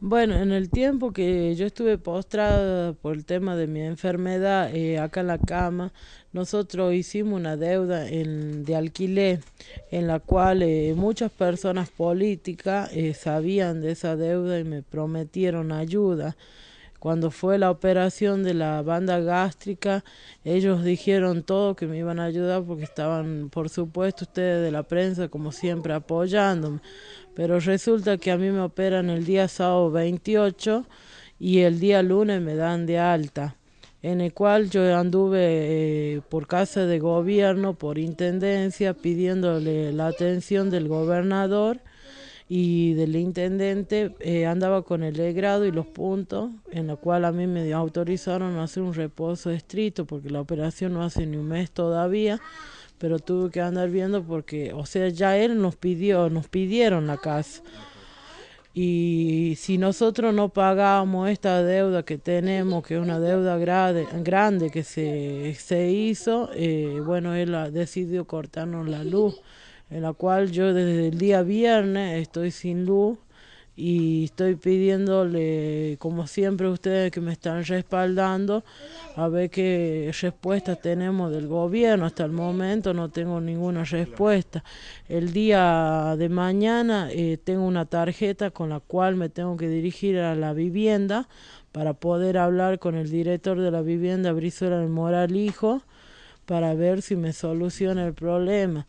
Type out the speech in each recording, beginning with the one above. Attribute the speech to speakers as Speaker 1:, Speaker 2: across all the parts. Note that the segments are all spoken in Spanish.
Speaker 1: Bueno, en el tiempo que yo estuve postrada por el tema de mi enfermedad eh, acá en la cama, nosotros hicimos una deuda en, de alquiler en la cual eh, muchas personas políticas eh, sabían de esa deuda y me prometieron ayuda. Cuando fue la operación de la banda gástrica, ellos dijeron todo que me iban a ayudar porque estaban, por supuesto, ustedes de la prensa, como siempre, apoyándome. Pero resulta que a mí me operan el día sábado 28 y el día lunes me dan de alta, en el cual yo anduve eh, por casa de gobierno, por intendencia, pidiéndole la atención del gobernador y del intendente eh, andaba con el grado y los puntos, en lo cual a mí me autorizaron a hacer un reposo estricto porque la operación no hace ni un mes todavía, pero tuve que andar viendo porque, o sea, ya él nos pidió, nos pidieron la casa. Y si nosotros no pagamos esta deuda que tenemos, que es una deuda grande que se, se hizo, eh, bueno, él decidió cortarnos la luz en la cual yo desde el día viernes estoy sin luz y estoy pidiéndole, como siempre ustedes que me están respaldando, a ver qué respuesta tenemos del gobierno. Hasta el momento no tengo ninguna respuesta. El día de mañana eh, tengo una tarjeta con la cual me tengo que dirigir a la vivienda para poder hablar con el director de la vivienda, Brizuela del Moral Hijo, para ver si me soluciona el problema.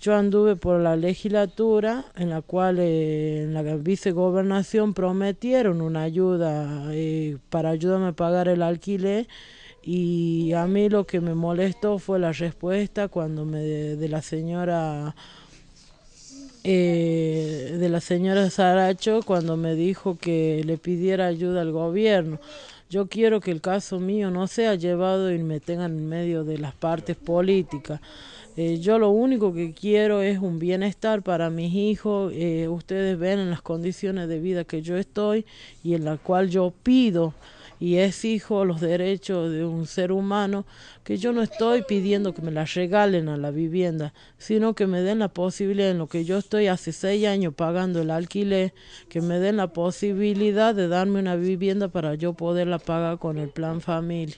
Speaker 1: Yo anduve por la legislatura en la cual eh, en la vicegobernación prometieron una ayuda eh, para ayudarme a pagar el alquiler y a mí lo que me molestó fue la respuesta cuando me de, la señora eh, de la señora Saracho cuando me dijo que le pidiera ayuda al gobierno. Yo quiero que el caso mío no sea llevado y me tengan en medio de las partes políticas. Eh, yo lo único que quiero es un bienestar para mis hijos. Eh, ustedes ven en las condiciones de vida que yo estoy y en la cual yo pido y exijo los derechos de un ser humano, que yo no estoy pidiendo que me las regalen a la vivienda, sino que me den la posibilidad, en lo que yo estoy hace seis años pagando el alquiler, que me den la posibilidad de darme una vivienda para yo poderla pagar con el plan familia.